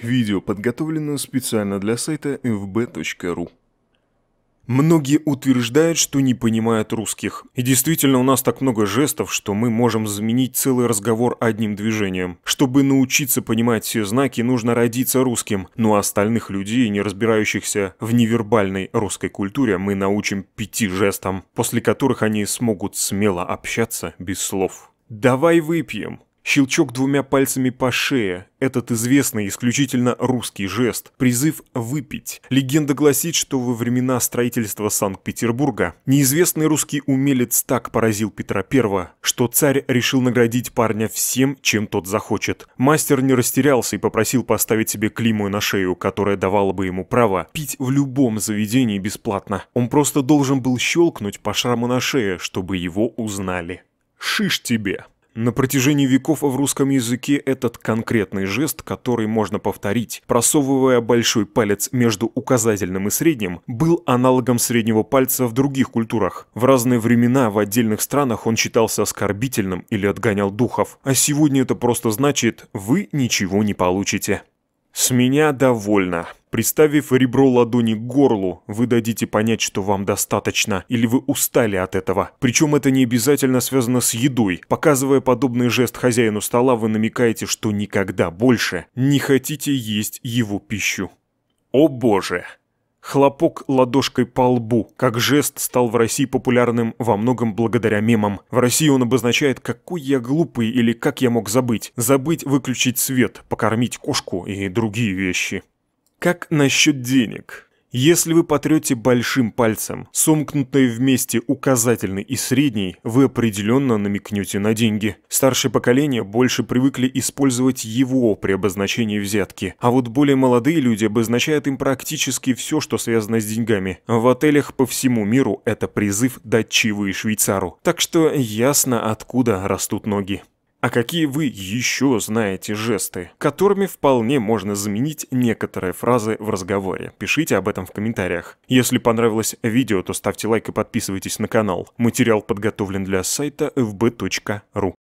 Видео подготовлено специально для сайта fb.ru. Многие утверждают, что не понимают русских. И действительно, у нас так много жестов, что мы можем заменить целый разговор одним движением. Чтобы научиться понимать все знаки, нужно родиться русским. Но остальных людей, не разбирающихся в невербальной русской культуре, мы научим пяти жестам, после которых они смогут смело общаться без слов. «Давай выпьем», Щелчок двумя пальцами по шее – этот известный исключительно русский жест, призыв выпить. Легенда гласит, что во времена строительства Санкт-Петербурга неизвестный русский умелец так поразил Петра I, что царь решил наградить парня всем, чем тот захочет. Мастер не растерялся и попросил поставить себе климу на шею, которая давала бы ему право пить в любом заведении бесплатно. Он просто должен был щелкнуть по шраму на шее, чтобы его узнали. «Шиш тебе!» На протяжении веков в русском языке этот конкретный жест, который можно повторить, просовывая большой палец между указательным и средним, был аналогом среднего пальца в других культурах. В разные времена в отдельных странах он считался оскорбительным или отгонял духов, а сегодня это просто значит «вы ничего не получите». «С меня довольно». Приставив ребро ладони к горлу, вы дадите понять, что вам достаточно, или вы устали от этого. Причем это не обязательно связано с едой. Показывая подобный жест хозяину стола, вы намекаете, что никогда больше не хотите есть его пищу. О боже! Хлопок ладошкой по лбу, как жест, стал в России популярным во многом благодаря мемам. В России он обозначает «какой я глупый» или «как я мог забыть», «забыть выключить свет», «покормить кошку» и другие вещи. Как насчет денег? Если вы потрете большим пальцем, сомкнутые вместе указательный и средний, вы определенно намекнете на деньги. Старшее поколение больше привыкли использовать его при обозначении взятки, а вот более молодые люди обозначают им практически все, что связано с деньгами. В отелях по всему миру это призыв дать чаевые швейцару. Так что ясно, откуда растут ноги. А какие вы еще знаете жесты, которыми вполне можно заменить некоторые фразы в разговоре? Пишите об этом в комментариях. Если понравилось видео, то ставьте лайк и подписывайтесь на канал. Материал подготовлен для сайта fb.ru.